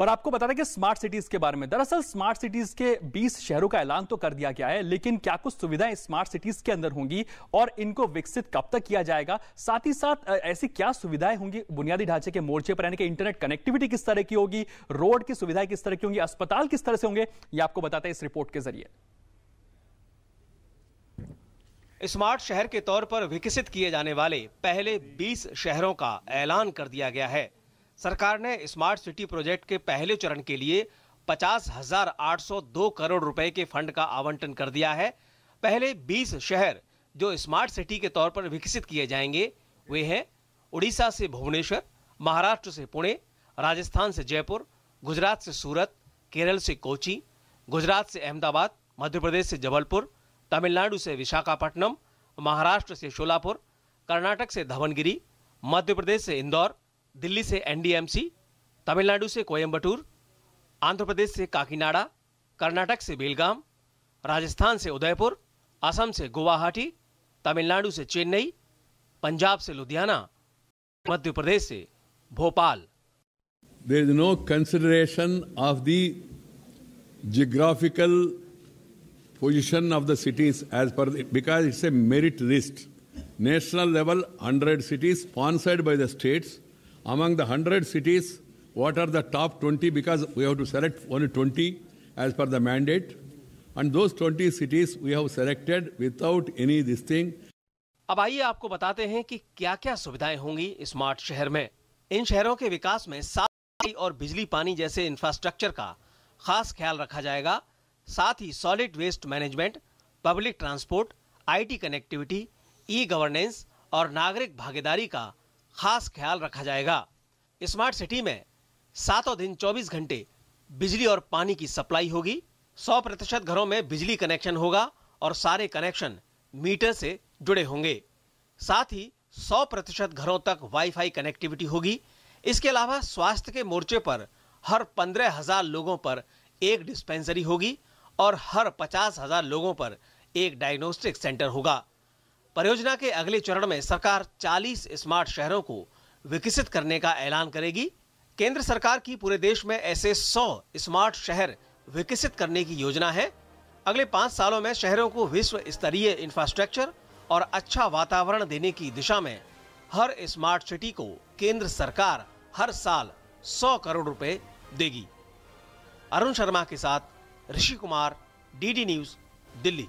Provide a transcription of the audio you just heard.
और आपको बता दें कि स्मार्ट सिटीज के बारे में दरअसल स्मार्ट सिटीज के 20 शहरों का ऐलान तो कर दिया गया है लेकिन क्या कुछ सुविधाएं स्मार्ट सिटीज के अंदर होंगी और इनको विकसित कब तक किया जाएगा साथ ही साथ ऐसी क्या सुविधाएं होंगी बुनियादी ढांचे के मोर्चे पर यानी कि इंटरनेट कनेक्टिविटी किस तरह की होगी रोड की सुविधाएं किस तरह की होंगी अस्पताल किस तरह से होंगे ये आपको बताते हैं इस रिपोर्ट के जरिए स्मार्ट शहर के तौर पर विकसित किए जाने वाले पहले 20 शहरों का ऐलान कर दिया गया है सरकार ने स्मार्ट सिटी प्रोजेक्ट के पहले चरण के लिए पचास हजार आठ सौ दो करोड़ रुपए के फंड का आवंटन कर दिया है पहले 20 शहर जो स्मार्ट सिटी के तौर पर विकसित किए जाएंगे वे हैं उड़ीसा से भुवनेश्वर महाराष्ट्र से पुणे राजस्थान से जयपुर गुजरात से सूरत केरल से कोची गुजरात से अहमदाबाद मध्य प्रदेश से जबलपुर तमिलनाडु से विशाखापट्टनम महाराष्ट्र से शोलापुर कर्नाटक से धवनगिरी मध्य प्रदेश से इंदौर दिल्ली से एनडीएमसी तमिलनाडु से कोयम्बटूर आंध्र प्रदेश से काकीनाडा कर्नाटक से बेलगाम राजस्थान से उदयपुर असम से गुवाहाटी तमिलनाडु से चेन्नई पंजाब से लुधियाना मध्य प्रदेश से Bhopal there is no consideration of the geographical position of the cities as per because it's a merit list national level hundred cities sponsored by the states Among the 100 cities, what are the top 20? Because we have to select only 20 as per the mandate. And those 20 cities we have selected without any this thing. अब आइए आपको बताते हैं कि क्या क्या सुविधाएं होंगी स्मार्ट शहर में इन शहरों के विकास में साफ और बिजली पानी जैसे इंफ्रास्ट्रक्चर का खास ख्याल रखा जाएगा साथ ही solid waste management public transport IT connectivity e governance और नागरिक भागीदारी का खास ख्याल रखा जाएगा स्मार्ट सिटी में सातों दिन 24 घंटे बिजली और पानी की सप्लाई होगी 100 प्रतिशत घरों में बिजली कनेक्शन होगा और सारे कनेक्शन मीटर से जुड़े होंगे साथ ही 100 प्रतिशत घरों तक वाईफाई कनेक्टिविटी होगी इसके अलावा स्वास्थ्य के मोर्चे पर हर पंद्रह हजार लोगों पर एक डिस्पेंसरी होगी और हर पचास हजार लोगों पर एक डायग्नोस्टिक सेंटर होगा परियोजना के अगले चरण में सरकार 40 स्मार्ट शहरों को विकसित करने का ऐलान करेगी केंद्र सरकार की पूरे देश में ऐसे 100 स्मार्ट शहर विकसित करने की योजना है अगले पाँच सालों में शहरों को विश्व स्तरीय इंफ्रास्ट्रक्चर और अच्छा वातावरण देने की दिशा में हर स्मार्ट सिटी को केंद्र सरकार हर साल 100 करोड़ रुपए देगी अरुण शर्मा के साथ ऋषि कुमार डीडी न्यूज दिल्ली